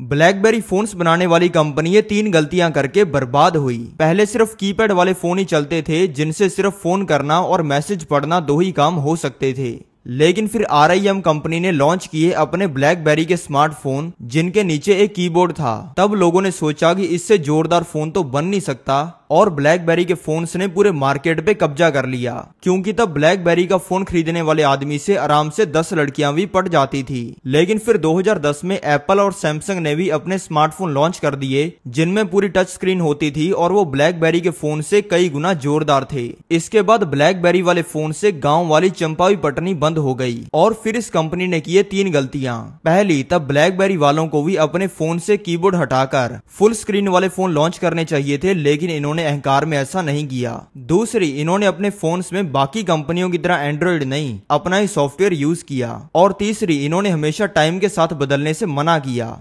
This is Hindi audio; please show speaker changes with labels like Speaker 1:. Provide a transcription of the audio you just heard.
Speaker 1: ब्लैकबेरी फोन्स बनाने वाली कंपनी ये तीन गलतियां करके बर्बाद हुई पहले सिर्फ कीपैड वाले फोन ही चलते थे जिनसे सिर्फ फोन करना और मैसेज पढ़ना दो ही काम हो सकते थे लेकिन फिर आर कंपनी ने लॉन्च किए अपने ब्लैकबेरी के स्मार्टफोन जिनके नीचे एक कीबोर्ड था तब लोगों ने सोचा कि इससे जोरदार फोन तो बन नहीं सकता और ब्लैकबेरी के फोन ने पूरे मार्केट पे कब्जा कर लिया क्योंकि तब ब्लैकबेरी का फोन खरीदने वाले आदमी से आराम से 10 लड़कियां भी पट जाती थी लेकिन फिर 2010 में एप्पल और सैमसंग ने भी अपने स्मार्टफोन लॉन्च कर दिए जिनमें पूरी टच स्क्रीन होती थी और वो ब्लैकबेरी के फोन से कई गुना जोरदार थे इसके बाद ब्लैकबेरी वाले फोन से गाँव वाली चंपावी पटनी बंद हो गई और फिर इस कंपनी ने किए तीन गलतियां पहली तब ब्लैकबेरी वालों को भी अपने फोन से कीबोर्ड हटाकर फुल स्क्रीन वाले फोन लॉन्च करने चाहिए थे लेकिन इन्होंने अहंकार में ऐसा नहीं किया दूसरी इन्होंने अपने फोन में बाकी कंपनियों की तरह एंड्रॉइड नहीं अपना ही सॉफ्टवेयर यूज किया और तीसरी इन्होंने हमेशा टाइम के साथ बदलने से मना किया